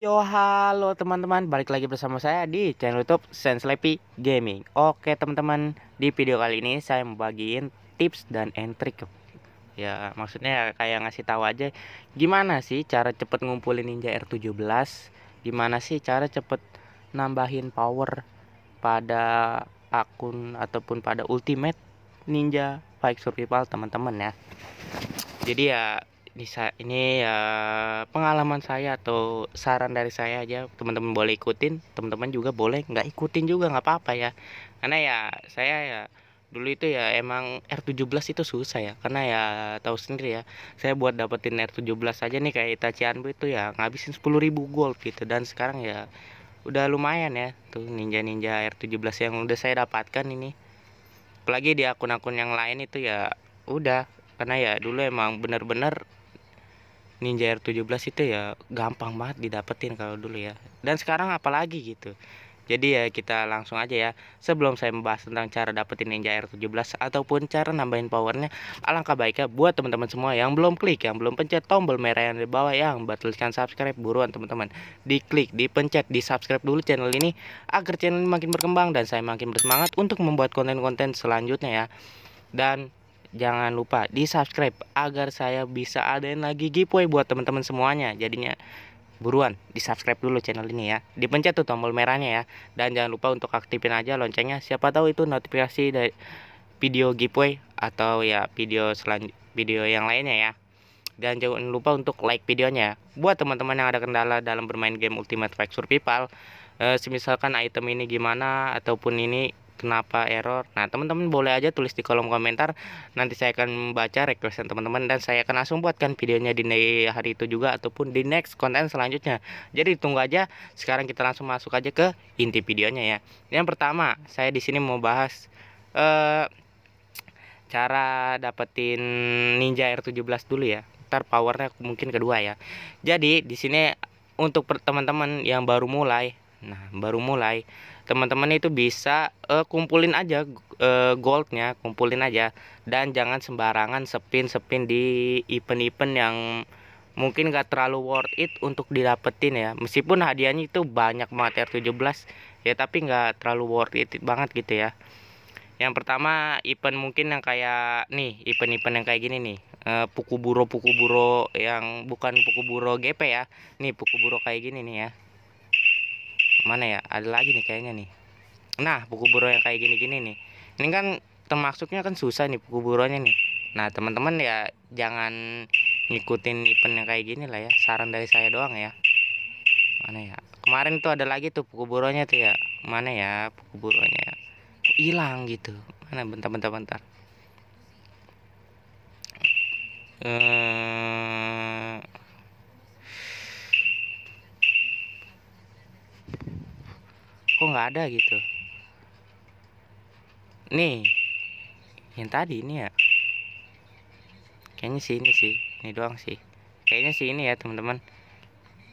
Yo halo teman-teman, balik lagi bersama saya di channel YouTube Sense Lepi Gaming. Oke teman-teman, di video kali ini saya membagiin tips dan trik Ya, maksudnya kayak ngasih tahu aja gimana sih cara cepet ngumpulin Ninja R17, gimana sih cara cepet nambahin power pada akun ataupun pada ultimate Ninja Fight Survival teman-teman ya. Jadi ya ini ini ya pengalaman saya atau saran dari saya aja teman-teman boleh ikutin teman-teman juga boleh nggak ikutin juga nggak apa-apa ya karena ya saya ya dulu itu ya emang R17 itu susah ya karena ya tahu sendiri ya saya buat dapetin R17 aja nih kayak Itachi Anbu itu ya ngabisin 10.000 gold gitu dan sekarang ya udah lumayan ya tuh ninja-ninja R17 yang udah saya dapatkan ini apalagi di akun-akun yang lain itu ya udah karena ya dulu emang bener-bener Ninja R17 itu ya gampang banget didapetin kalau dulu ya dan sekarang apalagi gitu jadi ya kita langsung aja ya sebelum saya membahas tentang cara dapetin Ninja R17 ataupun cara nambahin powernya alangkah baiknya buat teman-teman semua yang belum klik yang belum pencet tombol merah yang di bawah ya, yang bertuliskan subscribe buruan teman-teman diklik dipencet di subscribe dulu channel ini agar channel ini makin berkembang dan saya makin bersemangat untuk membuat konten-konten selanjutnya ya dan jangan lupa di subscribe agar saya bisa adain lagi giveaway buat teman-teman semuanya jadinya buruan di subscribe dulu channel ini ya dipencet tuh tombol merahnya ya dan jangan lupa untuk aktifin aja loncengnya siapa tahu itu notifikasi dari video giveaway atau ya video selan video yang lainnya ya dan jangan lupa untuk like videonya buat teman-teman yang ada kendala dalam bermain game Ultimate Fight People eh, semisalkan item ini gimana ataupun ini kenapa error. Nah, teman-teman boleh aja tulis di kolom komentar. Nanti saya akan membaca requestan teman-teman dan saya akan langsung buatkan videonya di hari itu juga ataupun di next konten selanjutnya. Jadi tunggu aja. Sekarang kita langsung masuk aja ke inti videonya ya. Yang pertama, saya di sini mau bahas eh cara dapetin Ninja R17 dulu ya. Ntar powernya mungkin kedua ya. Jadi di sini untuk teman-teman yang baru mulai Nah, baru mulai. Teman-teman itu bisa uh, kumpulin aja uh, goldnya, kumpulin aja dan jangan sembarangan sepin-sepin di event-event yang mungkin gak terlalu worth it untuk didapetin ya. Meskipun hadiahnya itu banyak mater 17 ya, tapi gak terlalu worth it banget gitu ya. Yang pertama event mungkin yang kayak nih, event-event yang kayak gini nih. Uh, eh, puku pukuburo yang bukan puku pukuburo GP ya. Nih puku pukuburo kayak gini nih ya mana ya ada lagi nih kayaknya nih nah buku buru yang kayak gini-gini nih ini kan termasuknya kan susah nih buku buruannya nih nah teman-teman ya jangan ngikutin event yang kayak gini lah ya saran dari saya doang ya mana ya kemarin tuh ada lagi tuh buku buruannya tuh ya mana ya buku buruannya hilang gitu mana bentar bentar bentar eh, kok nggak ada gitu nih yang tadi ini ya kayaknya sih ini sih ini doang sih kayaknya sih ini ya teman-teman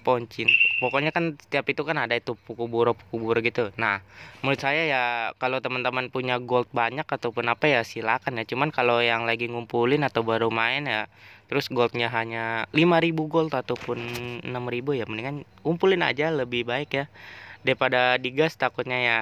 poncin pokoknya kan setiap itu kan ada itu puku buro gitu nah menurut saya ya kalau teman-teman punya gold banyak ataupun apa ya silakan ya cuman kalau yang lagi ngumpulin atau baru main ya terus goldnya hanya 5000 gold ataupun 6000 ya mendingan kumpulin aja lebih baik ya daripada digas takutnya ya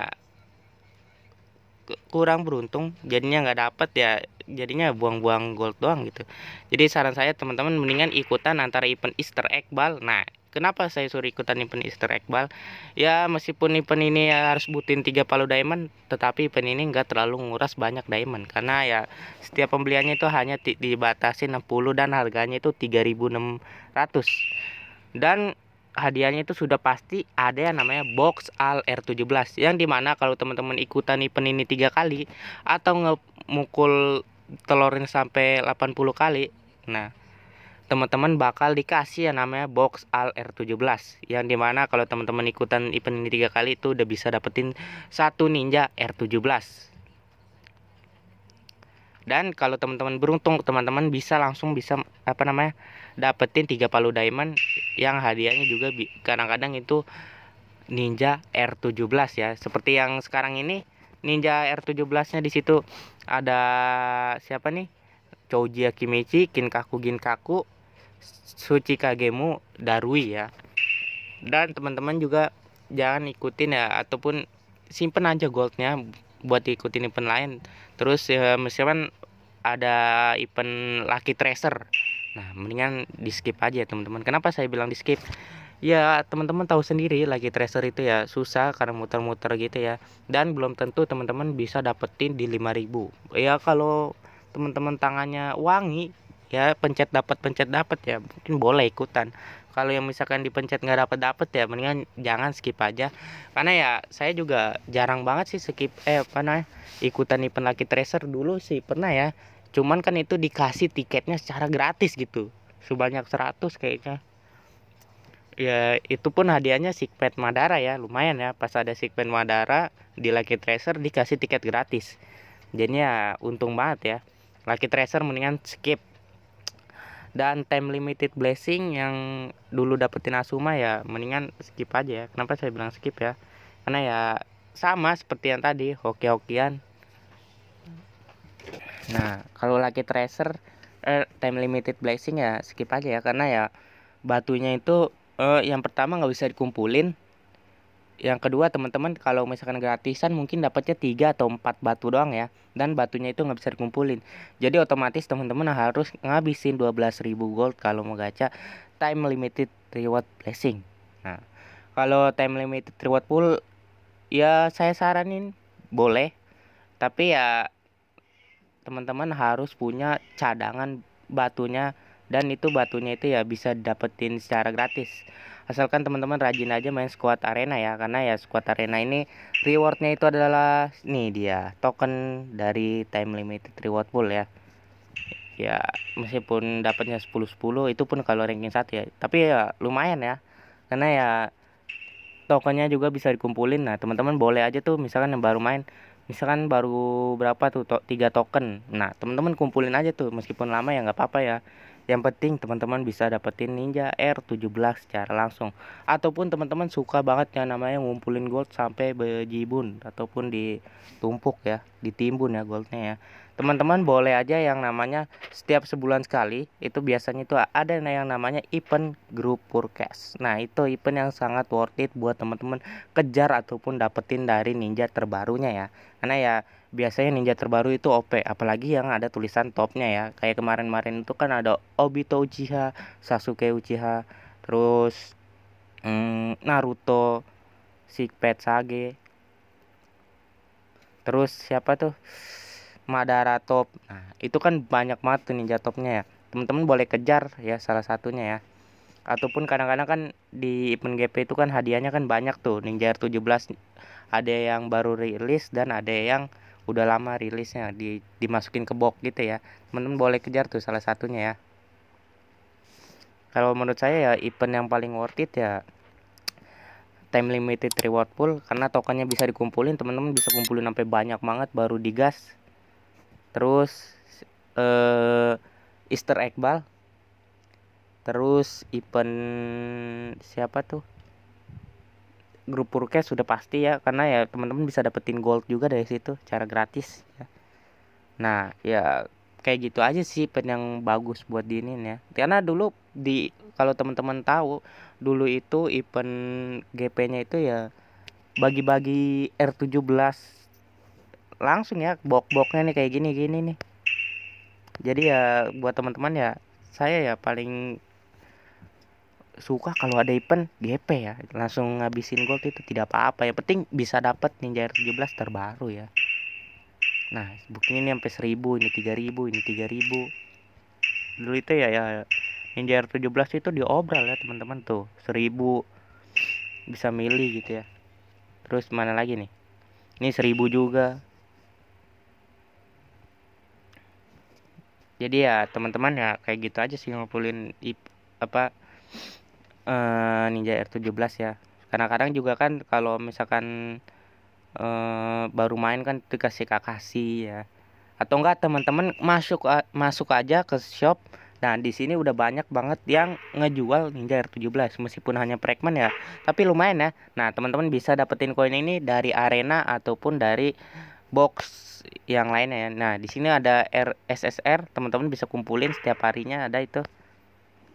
kurang beruntung jadinya nggak dapet ya jadinya buang-buang gold doang gitu jadi saran saya teman-teman mendingan ikutan antara event Easter egg bal nah kenapa saya suruh ikutan event Easter egg bal ya meskipun event ini ya harus butin tiga palu diamond tetapi event ini nggak terlalu nguras banyak diamond karena ya setiap pembeliannya itu hanya dibatasi 60 dan harganya itu 3600 dan hadiahnya itu sudah pasti ada yang namanya box al R17 yang dimana kalau teman-teman ikutan event ini tiga kali atau mukul telurin sampai 80 kali nah teman-teman bakal dikasih yang namanya box al R17 yang dimana kalau teman-teman ikutan event ini tiga kali itu udah bisa dapetin satu ninja R17 dan kalau teman-teman beruntung teman-teman bisa langsung bisa apa namanya dapetin tiga palu diamond yang hadiahnya juga kadang-kadang itu Ninja R17 ya seperti yang sekarang ini Ninja R17 nya di situ ada siapa nih Choji Akimichi, Kinkaku Ginkaku, Suci Kagemu, Darui ya dan teman-teman juga jangan ikutin ya ataupun simpen aja goldnya buat diikutin event lain terus ya, misalkan ada event Lucky Tracer nah mendingan di skip aja teman-teman kenapa saya bilang di skip ya teman-teman tahu sendiri Lucky Tracer itu ya susah karena muter-muter gitu ya dan belum tentu teman-teman bisa dapetin di 5000 ya kalau teman-teman tangannya wangi ya pencet dapat pencet dapat ya mungkin boleh ikutan kalau yang misalkan dipencet nggak dapat dapat ya mendingan jangan skip aja karena ya saya juga jarang banget sih skip eh apa namanya ikutan event Lucky Tracer dulu sih pernah ya cuman kan itu dikasih tiketnya secara gratis gitu sebanyak 100 kayaknya ya itu pun hadiahnya sikpet Madara ya lumayan ya pas ada sikpet Madara di Lucky Tracer dikasih tiket gratis jadinya ya, untung banget ya Lucky Tracer mendingan skip dan time limited blessing yang dulu dapetin Asuma ya mendingan skip aja ya kenapa saya bilang skip ya karena ya sama seperti yang tadi hoki-hokian nah kalau lagi tracer eh, time limited blessing ya skip aja ya karena ya batunya itu eh, yang pertama nggak bisa dikumpulin yang kedua teman-teman kalau misalkan gratisan mungkin dapatnya tiga atau empat batu doang ya dan batunya itu nggak bisa dikumpulin jadi otomatis teman-teman harus ngabisin 12.000 gold kalau mau gacha time limited reward blessing nah kalau time limited reward pool ya saya saranin boleh tapi ya teman-teman harus punya cadangan batunya dan itu batunya itu ya bisa dapetin secara gratis asalkan teman-teman rajin aja main squad arena ya karena ya squad arena ini rewardnya itu adalah nih dia token dari time limited reward pool ya ya meskipun dapatnya 10 10 itu pun kalau ranking satu ya tapi ya lumayan ya karena ya tokennya juga bisa dikumpulin nah teman-teman boleh aja tuh misalkan yang baru main misalkan baru berapa tuh to tiga token nah teman-teman kumpulin aja tuh meskipun lama ya nggak apa-apa ya yang penting teman-teman bisa dapetin Ninja R17 secara langsung ataupun teman-teman suka banget yang namanya ngumpulin gold sampai bejibun ataupun ditumpuk ya, ditimbun ya goldnya ya. Teman-teman boleh aja yang namanya setiap sebulan sekali itu biasanya itu ada yang namanya event group forecast. Nah, itu event yang sangat worth it buat teman-teman kejar ataupun dapetin dari ninja terbarunya ya. Karena ya biasanya ninja terbaru itu OP apalagi yang ada tulisan topnya ya kayak kemarin-kemarin itu kan ada Obito Uchiha Sasuke Uchiha terus hmm, Naruto Pet Sage terus siapa tuh Madara top nah itu kan banyak banget tuh ninja topnya ya teman-teman boleh kejar ya salah satunya ya ataupun kadang-kadang kan di event GP itu kan hadiahnya kan banyak tuh Ninja R17 ada yang baru rilis dan ada yang udah lama rilisnya di dimasukin ke box gitu ya temen teman boleh kejar tuh salah satunya ya kalau menurut saya ya event yang paling worth it ya time limited reward pool karena tokennya bisa dikumpulin teman-teman bisa kumpulin sampai banyak banget baru digas terus eh Easter eggball terus event siapa tuh grup purkes sudah pasti ya karena ya teman-teman bisa dapetin gold juga dari situ cara gratis ya. Nah, ya kayak gitu aja sih pen yang bagus buat diinin ya. Karena dulu di kalau teman-teman tahu dulu itu event GP-nya itu ya bagi-bagi R17 langsung ya bok-boknya nih kayak gini-gini nih. Jadi ya buat teman-teman ya saya ya paling suka kalau ada event GP ya langsung ngabisin gold itu tidak apa-apa ya penting bisa dapat Ninja R17 terbaru ya nah buktinya ini sampai 1000 ini 3000 ini 3000 dulu itu ya ya Ninja R17 itu diobral ya teman-teman tuh 1000 bisa milih gitu ya terus mana lagi nih ini 1000 juga jadi ya teman-teman ya kayak gitu aja sih ngumpulin apa uh, Ninja R17 ya Karena kadang juga kan kalau misalkan uh, baru main kan dikasih kakasi ya atau enggak teman-teman masuk masuk aja ke shop Nah, di sini udah banyak banget yang ngejual Ninja R17 meskipun hanya fragment ya, tapi lumayan ya. Nah, teman-teman bisa dapetin koin ini dari arena ataupun dari box yang lainnya ya. Nah, di sini ada RSSR, teman-teman bisa kumpulin setiap harinya ada itu.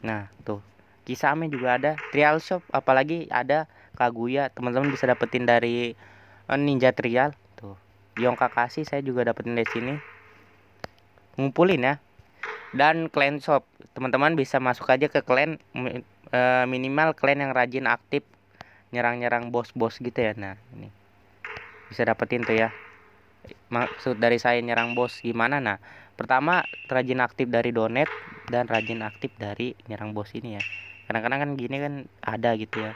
Nah, tuh. Kisame juga ada, Trial Shop, apalagi ada Kaguya. Teman-teman bisa dapetin dari eh, Ninja Trial tuh. Yongka Kakashi saya juga dapetin dari sini. Ngumpulin ya. Dan clan shop. Teman-teman bisa masuk aja ke clan eh, minimal clan yang rajin aktif nyerang-nyerang bos-bos gitu ya. Nah, ini. Bisa dapetin tuh ya maksud dari saya nyerang bos gimana nah pertama rajin aktif dari donet dan rajin aktif dari nyerang bos ini ya kadang-kadang kan gini kan ada gitu ya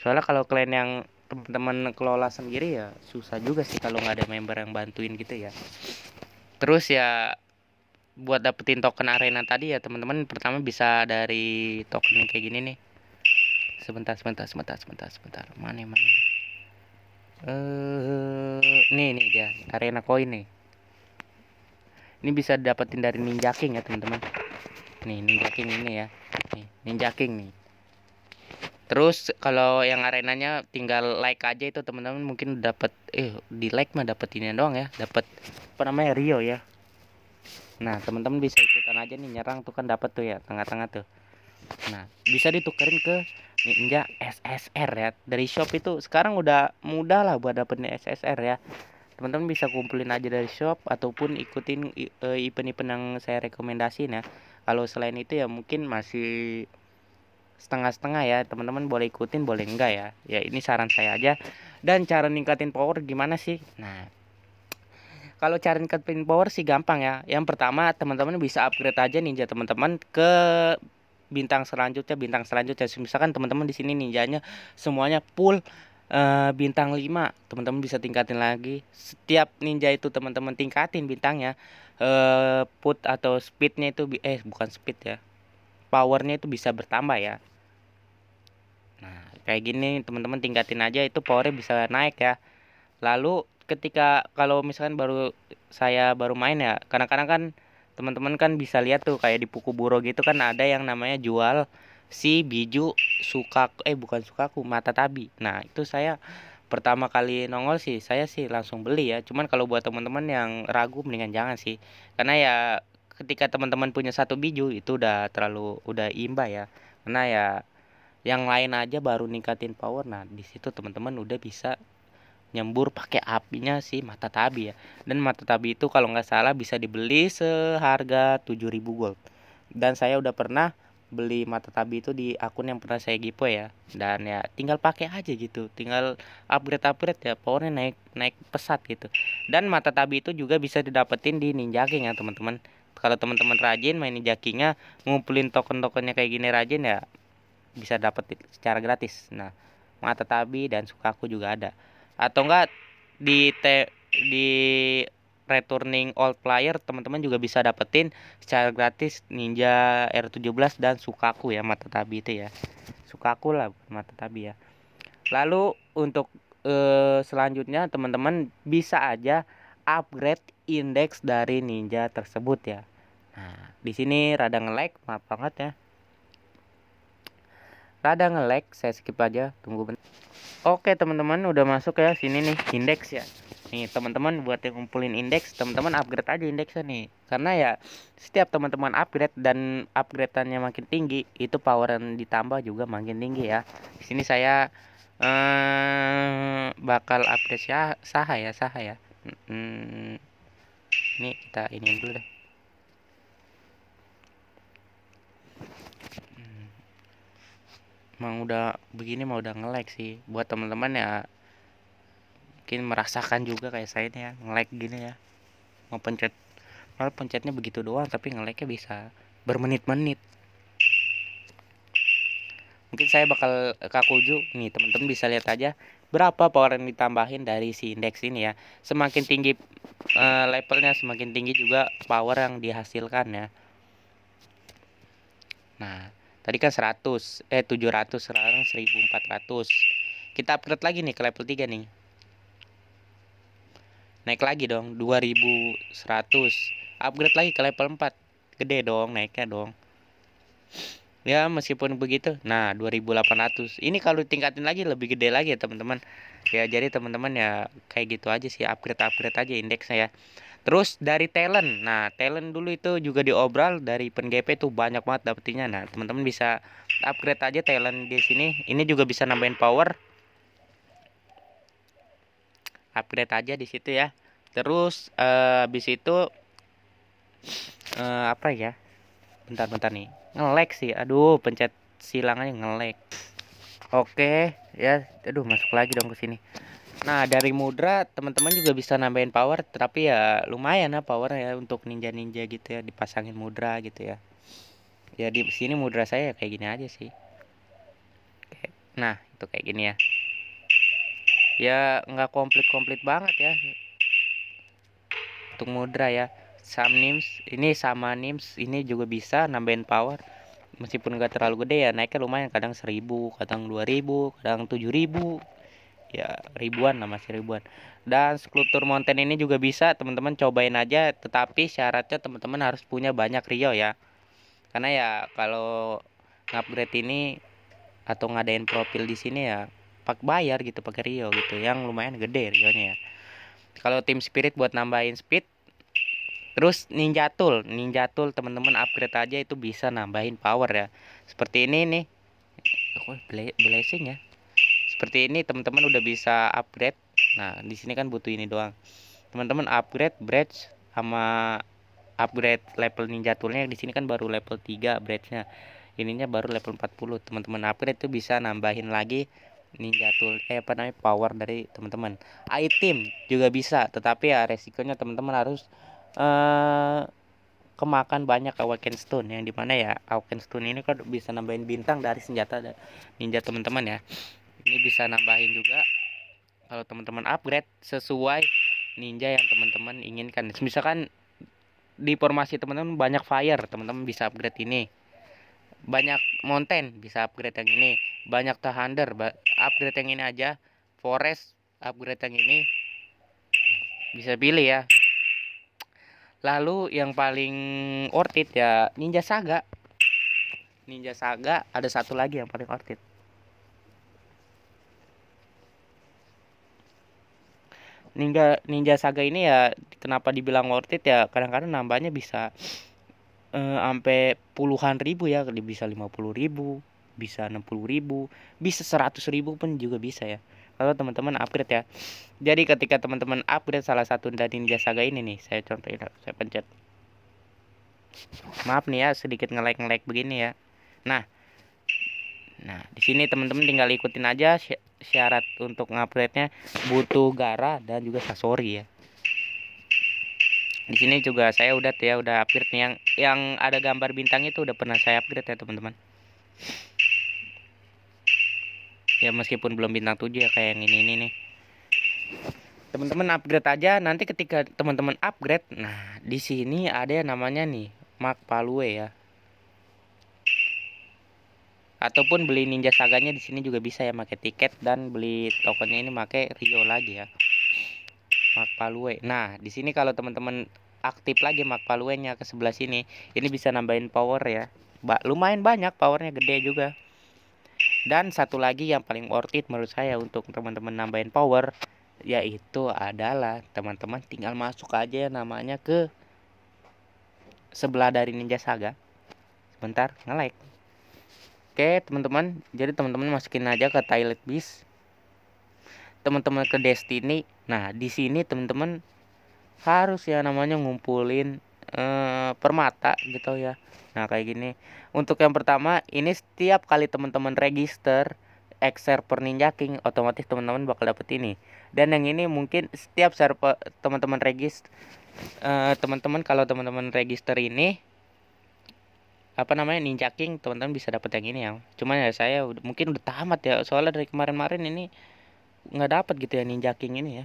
soalnya kalau kalian yang teman-teman kelola sendiri ya susah juga sih kalau nggak ada member yang bantuin gitu ya terus ya buat dapetin token arena tadi ya teman-teman pertama bisa dari token yang kayak gini nih sebentar sebentar sebentar sebentar sebentar mana mana eh nih nih dia arena koin nih ini bisa dapetin dari ninja king ya teman-teman nih ninja king ini ya nih, ninja king nih terus kalau yang arenanya tinggal like aja itu teman-teman mungkin dapat eh di like mah dapat ini doang ya dapat apa namanya Rio ya nah teman-teman bisa ikutan aja nih nyerang tuh kan dapat tuh ya tengah-tengah tuh nah bisa ditukerin ke Ninja SSR ya dari shop itu sekarang udah mudah lah buat dapetin SSR ya teman-teman bisa kumpulin aja dari shop ataupun ikutin eh, event-event yang saya rekomendasiin ya kalau selain itu ya mungkin masih setengah-setengah ya teman-teman boleh ikutin boleh enggak ya ya ini saran saya aja dan cara ningkatin power gimana sih nah kalau cara ningkatin power sih gampang ya yang pertama teman-teman bisa upgrade aja ninja teman-teman ke bintang selanjutnya bintang selanjutnya misalkan teman-teman di sini ninjanya semuanya full uh, bintang 5 teman-teman bisa tingkatin lagi setiap ninja itu teman-teman tingkatin bintangnya Eh, put atau speednya itu eh bukan speed ya powernya itu bisa bertambah ya nah kayak gini teman-teman tingkatin aja itu powernya bisa naik ya lalu ketika kalau misalkan baru saya baru main ya kadang-kadang kan teman-teman kan bisa lihat tuh kayak di puku buro gitu kan ada yang namanya jual si biju suka eh bukan suka sukaku mata tabi nah itu saya pertama kali nongol sih saya sih langsung beli ya cuman kalau buat teman-teman yang ragu mendingan jangan sih karena ya ketika teman-teman punya satu biju itu udah terlalu udah imba ya karena ya yang lain aja baru ningkatin power nah di situ teman-teman udah bisa nyembur pakai apinya sih mata tabi ya dan mata tabi itu kalau nggak salah bisa dibeli seharga 7000 gold dan saya udah pernah beli mata tabi itu di akun yang pernah saya gipo ya dan ya tinggal pakai aja gitu tinggal upgrade upgrade ya powernya naik naik pesat gitu dan mata tabi itu juga bisa didapetin di ninja king ya teman-teman kalau teman-teman rajin main ninja kingnya ngumpulin token-tokennya kayak gini rajin ya bisa dapet secara gratis nah mata tabi dan suka aku juga ada atau enggak di te, di returning old player teman-teman juga bisa dapetin secara gratis Ninja R17 dan Sukaku ya mata tabi itu ya Sukaku lah mata tabi ya lalu untuk uh, selanjutnya teman-teman bisa aja upgrade indeks dari Ninja tersebut ya nah di sini rada nge-lag maaf banget ya rada nge-lag saya skip aja tunggu bentar oke teman-teman udah masuk ya sini nih indeks ya nih teman-teman buat yang ngumpulin indeks teman-teman upgrade aja indeksnya nih karena ya setiap teman-teman upgrade dan upgradeannya makin tinggi itu power yang ditambah juga makin tinggi ya di sini saya eh, bakal upgrade sah saha ya saha ya hmm, ini kita ini dulu deh mm. emang udah begini mau udah nge-lag sih buat teman-teman ya mungkin merasakan juga kayak saya ini ya ngelag gini ya mau pencet malah pencetnya begitu doang tapi ngelagnya bisa bermenit-menit mungkin saya bakal kakuju nih teman-teman bisa lihat aja berapa power yang ditambahin dari si indeks ini ya semakin tinggi uh, levelnya semakin tinggi juga power yang dihasilkan ya nah tadi kan 100 eh 700 sekarang 1400 kita upgrade lagi nih ke level 3 nih naik lagi dong 2100 upgrade lagi ke level 4 gede dong naiknya dong ya meskipun begitu nah 2800 ini kalau tingkatin lagi lebih gede lagi ya teman-teman ya jadi teman-teman ya kayak gitu aja sih upgrade upgrade aja indeksnya ya Terus dari talent. Nah, talent dulu itu juga diobral dari pengep tuh banyak banget dapetinnya Nah, teman-teman bisa upgrade aja talent di sini. Ini juga bisa nambahin power upgrade aja di situ ya terus uh, habis itu uh, apa ya bentar-bentar nih ngelek sih aduh pencet silangnya ngelek oke ya aduh masuk lagi dong ke sini Nah dari mudra teman-teman juga bisa nambahin power tapi ya lumayan lah power ya untuk ninja ninja gitu ya dipasangin mudra gitu ya. Ya di sini mudra saya kayak gini aja sih. Nah itu kayak gini ya ya nggak komplit komplit banget ya untuk mudra ya Sam Nims ini sama Nims ini juga bisa nambahin power meskipun nggak terlalu gede ya naiknya lumayan kadang seribu kadang dua ribu kadang tujuh ribu ya ribuan lah masih ribuan dan skulptur mountain ini juga bisa teman-teman cobain aja tetapi syaratnya teman-teman harus punya banyak Rio ya karena ya kalau upgrade ini atau ngadain profil di sini ya pak bayar gitu pakai Rio gitu yang lumayan gede Rio nya ya kalau tim spirit buat nambahin speed terus ninja tool ninja tool teman-teman upgrade aja itu bisa nambahin power ya seperti ini nih oh, blessing ya seperti ini teman-teman udah bisa upgrade nah di sini kan butuh ini doang teman-teman upgrade bridge sama upgrade level ninja toolnya di sini kan baru level 3 bridge-nya ininya baru level 40 teman-teman upgrade itu bisa nambahin lagi ninja tool eh apa namanya power dari teman-teman item juga bisa tetapi ya resikonya teman-teman harus uh, kemakan banyak awaken stone yang dimana ya awaken stone ini kan bisa nambahin bintang dari senjata ninja teman-teman ya ini bisa nambahin juga kalau teman-teman upgrade sesuai ninja yang teman-teman inginkan misalkan di formasi teman-teman banyak fire teman-teman bisa upgrade ini banyak mountain bisa upgrade yang ini banyak thunder upgrade yang ini aja forest upgrade yang ini bisa pilih ya lalu yang paling worth it ya ninja saga ninja saga ada satu lagi yang paling worth it Ninja Ninja Saga ini ya kenapa dibilang worth it ya kadang-kadang nambahnya bisa eh, sampai puluhan ribu ya bisa lima puluh ribu bisa enam puluh ribu bisa seratus ribu pun juga bisa ya kalau teman-teman upgrade ya jadi ketika teman-teman upgrade salah satu dari ninja saga ini nih saya contohin saya pencet maaf nih ya sedikit ngelek ngelek begini ya nah nah di sini teman-teman tinggal ikutin aja syarat untuk ngupgrade nya butuh gara dan juga sasori ya di sini juga saya udah ya udah upgrade nih yang yang ada gambar bintang itu udah pernah saya upgrade ya teman-teman ya meskipun belum bintang 7 ya kayak yang ini ini nih teman-teman upgrade aja nanti ketika teman-teman upgrade nah di sini ada yang namanya nih Mark Palue ya ataupun beli ninja saganya di sini juga bisa ya pakai tiket dan beli tokennya ini pakai Rio lagi ya Makpalue. Nah, di sini kalau teman-teman aktif lagi Makpaluenya ke sebelah sini, ini bisa nambahin power ya. Ba lumayan banyak powernya gede juga. Dan satu lagi yang paling worth it menurut saya untuk teman-teman nambahin power yaitu adalah teman-teman tinggal masuk aja ya namanya ke sebelah dari Ninja Saga. Sebentar, nge-like. Oke, teman-teman. Jadi teman-teman masukin aja ke Toilet Beast teman-teman ke Destiny nah di sini teman-teman harus ya namanya ngumpulin eh, permata gitu ya nah kayak gini untuk yang pertama ini setiap kali teman-teman register X server Ninja King otomatis teman-teman bakal dapet ini dan yang ini mungkin setiap server teman-teman register eh, teman-teman kalau teman-teman register ini apa namanya Ninja King teman-teman bisa dapet yang ini ya cuman ya saya udah, mungkin udah tamat ya soalnya dari kemarin-marin ini nggak dapat gitu ya ninja king ini ya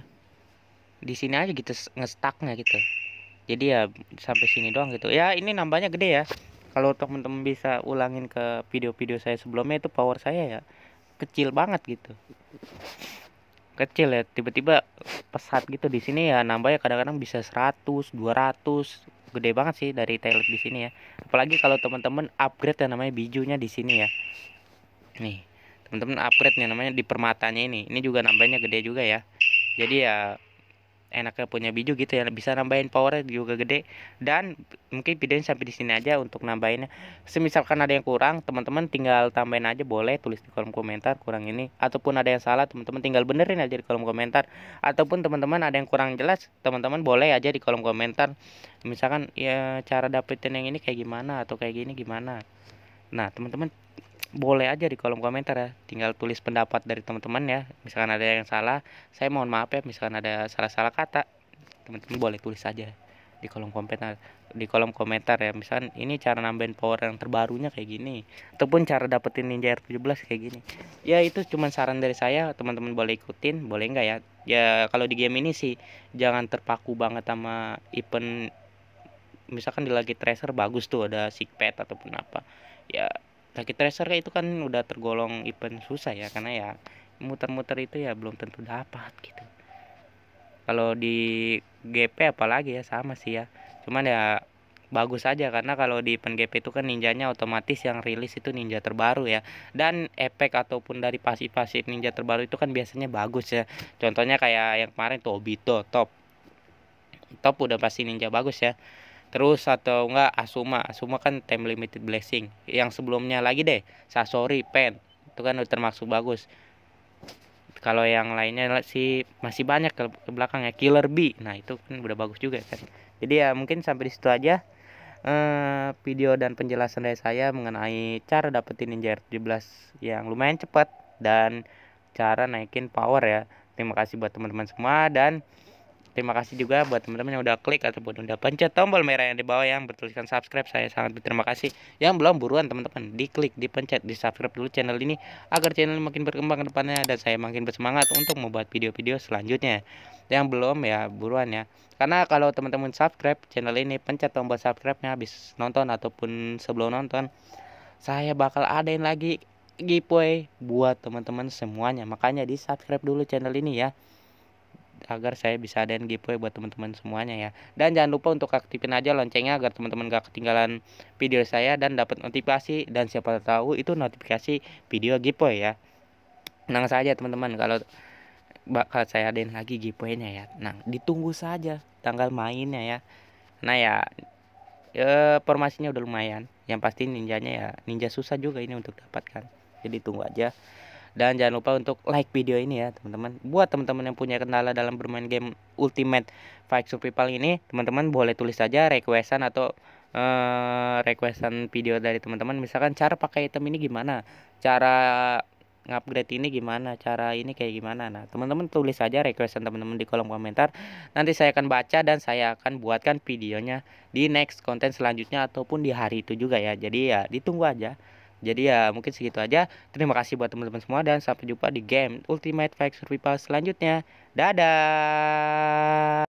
di sini aja gitu ngestaknya gitu jadi ya sampai sini doang gitu ya ini nambahnya gede ya kalau temen-temen bisa ulangin ke video-video saya sebelumnya itu power saya ya kecil banget gitu kecil ya tiba-tiba pesat gitu di sini ya nambah ya kadang-kadang bisa 100 200 gede banget sih dari toilet di sini ya apalagi kalau teman-teman upgrade yang namanya bijunya di sini ya nih teman-teman upgrade nih namanya di permatanya ini ini juga nambahnya gede juga ya jadi ya enaknya punya biju gitu ya bisa nambahin power juga gede dan mungkin videonya sampai di sini aja untuk nambahinnya semisalkan ada yang kurang teman-teman tinggal tambahin aja boleh tulis di kolom komentar kurang ini ataupun ada yang salah teman-teman tinggal benerin aja di kolom komentar ataupun teman-teman ada yang kurang jelas teman-teman boleh aja di kolom komentar misalkan ya cara dapetin yang ini kayak gimana atau kayak gini gimana nah teman-teman boleh aja di kolom komentar ya tinggal tulis pendapat dari teman-teman ya misalkan ada yang salah saya mohon maaf ya misalkan ada salah-salah kata teman-teman boleh tulis aja di kolom komentar di kolom komentar ya misalkan ini cara nambahin power yang terbarunya kayak gini ataupun cara dapetin ninja R17 kayak gini ya itu cuma saran dari saya teman-teman boleh ikutin boleh enggak ya ya kalau di game ini sih jangan terpaku banget sama event misalkan di lagi tracer bagus tuh ada sick pet ataupun apa ya Lucky Tracer kayak itu kan udah tergolong event susah ya karena ya muter-muter itu ya belum tentu dapat gitu kalau di GP apalagi ya sama sih ya cuman ya bagus aja karena kalau di event GP itu kan ninjanya otomatis yang rilis itu ninja terbaru ya dan efek ataupun dari pasif-pasif ninja terbaru itu kan biasanya bagus ya contohnya kayak yang kemarin tuh Obito top top udah pasti ninja bagus ya terus atau enggak Asuma Asuma kan time limited blessing yang sebelumnya lagi deh Sasori Pen itu kan termasuk bagus kalau yang lainnya sih masih banyak ke, belakang ya Killer B nah itu kan udah bagus juga kan jadi ya mungkin sampai di situ aja uh, video dan penjelasan dari saya mengenai cara dapetin Ninja 17 yang lumayan cepat dan cara naikin power ya terima kasih buat teman-teman semua dan Terima kasih juga buat teman-teman yang udah klik ataupun udah pencet tombol merah yang di bawah yang bertuliskan subscribe. Saya sangat berterima kasih. Yang belum buruan teman-teman diklik, dipencet, di subscribe dulu channel ini agar channel ini makin berkembang ke depannya dan saya makin bersemangat untuk membuat video-video selanjutnya. Yang belum ya buruan ya. Karena kalau teman-teman subscribe channel ini, pencet tombol subscribe-nya habis nonton ataupun sebelum nonton, saya bakal adain lagi giveaway buat teman-teman semuanya. Makanya di subscribe dulu channel ini ya agar saya bisa adain giveaway buat teman-teman semuanya ya. Dan jangan lupa untuk aktifin aja loncengnya agar teman-teman gak ketinggalan video saya dan dapat notifikasi dan siapa tahu itu notifikasi video giveaway ya. Tenang saja teman-teman kalau bakal saya adain lagi giveaway-nya ya. Nah, ditunggu saja tanggal mainnya ya. Nah ya e, formasinya udah lumayan. Yang pasti ninjanya ya ninja susah juga ini untuk dapatkan. Jadi tunggu aja dan jangan lupa untuk like video ini ya teman-teman buat teman-teman yang punya kendala dalam bermain game Ultimate Fight Survival ini teman-teman boleh tulis saja requestan atau uh, requestan video dari teman-teman misalkan cara pakai item ini gimana cara ngupgrade ini gimana cara ini kayak gimana nah teman-teman tulis saja requestan teman-teman di kolom komentar nanti saya akan baca dan saya akan buatkan videonya di next konten selanjutnya ataupun di hari itu juga ya jadi ya ditunggu aja jadi ya mungkin segitu aja. Terima kasih buat teman-teman semua dan sampai jumpa di game Ultimate Fight Survival selanjutnya. Dadah.